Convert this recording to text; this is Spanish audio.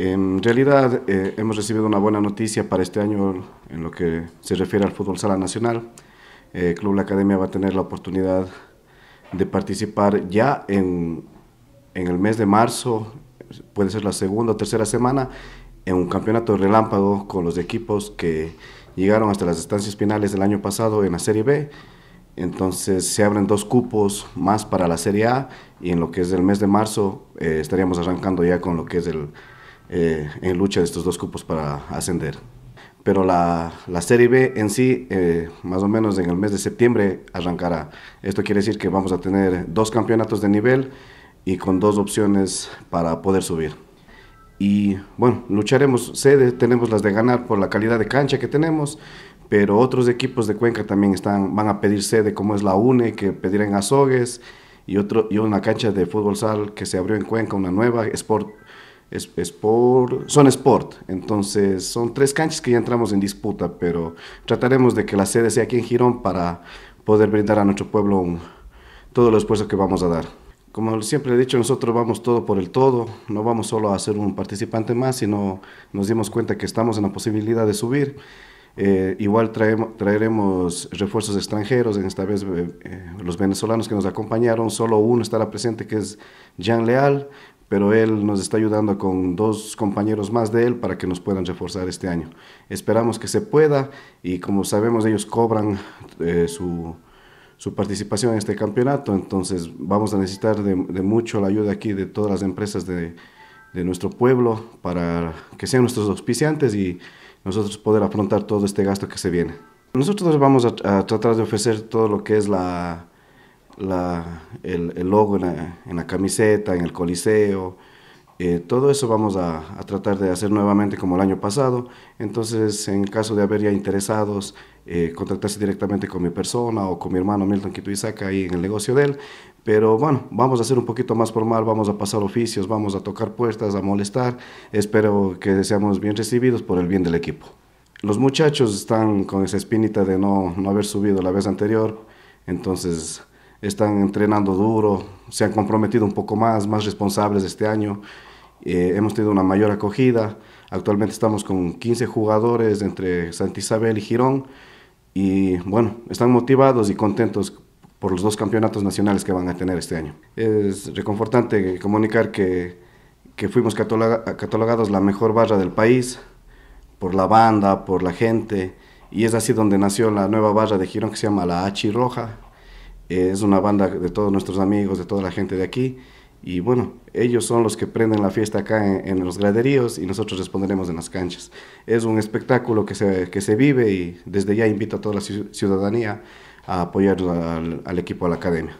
En realidad eh, hemos recibido una buena noticia para este año en lo que se refiere al fútbol sala nacional. Eh, Club La Academia va a tener la oportunidad de participar ya en, el mes de marzo, puede ser la segunda o tercera semana, en un campeonato de relámpago con los equipos que llegaron hasta las estancias finales del año pasado en la Serie B. Entonces se abren dos cupos más para la Serie A y en lo que es el mes de marzo eh, estaríamos arrancando ya con lo que es el eh, en lucha de estos dos cupos para ascender. Pero la, Serie B en sí, eh, más o menos en el mes de septiembre, arrancará. Esto quiere decir que vamos a tener dos campeonatos de nivel y con dos opciones para poder subir. Y bueno, lucharemos, sede, tenemos las de ganar por la calidad de cancha que tenemos, pero otros equipos de Cuenca también están, van a pedir sede, como es la UNE, que pedirán azogues, y, otro, y una cancha de fútbol sal que se abrió en Cuenca, una nueva, Sport es, es por, son Sport. Entonces, son tres canchas que ya entramos en disputa, pero trataremos de que la sede sea aquí en Girón para poder brindar a nuestro pueblo todo el esfuerzo que vamos a dar. Como siempre he dicho, nosotros vamos todo por el todo, no vamos solo a ser un participante más, sino nos dimos cuenta que estamos en la posibilidad de subir. Eh, igual traemos traeremos refuerzos extranjeros, en esta vez eh, eh, los venezolanos que nos acompañaron, solo uno estará presente que es Jean Leal, pero él nos está ayudando con dos compañeros más de él para que nos puedan reforzar este año. Esperamos que se pueda y como sabemos ellos cobran eh, su, participación en este campeonato, entonces vamos a necesitar de, mucho la ayuda aquí de todas las empresas de, nuestro pueblo para que sean nuestros auspiciantes y nosotros poder afrontar todo este gasto que se viene. Nosotros vamos a, tratar de ofrecer todo lo que es la, la, el, el, logo en la, camiseta, en el coliseo. Eh, todo eso vamos a, a, tratar de hacer nuevamente como el año pasado. Entonces, en caso de haber ya interesados, eh, contactarse directamente con mi persona o con mi hermano Milton Kituizaka ahí en el negocio de él. Pero bueno, vamos a hacer un poquito más formal, vamos a pasar oficios, vamos a tocar puertas, a molestar. Espero que seamos bien recibidos por el bien del equipo. Los muchachos están con esa espinita de no, no haber subido la vez anterior, entonces están entrenando duro, se han comprometido un poco más, más responsables este año. Eh, hemos tenido una mayor acogida. Actualmente estamos con 15 jugadores entre Santa Isabel y Girón. Y bueno, están motivados y contentos por los dos campeonatos nacionales que van a tener este año. Es reconfortante comunicar que, fuimos catalogados la mejor barra del país por la banda, por la gente. Y es así donde nació la nueva barra de Girón que se llama la Hachi Roja, es una banda de todos nuestros amigos, de toda la gente de aquí. Y bueno, ellos son los que prenden la fiesta acá en, los graderíos y nosotros responderemos en las canchas. Es un espectáculo que se, que se vive y desde ya invito a toda la ciudadanía a apoyar al, equipo, de la academia.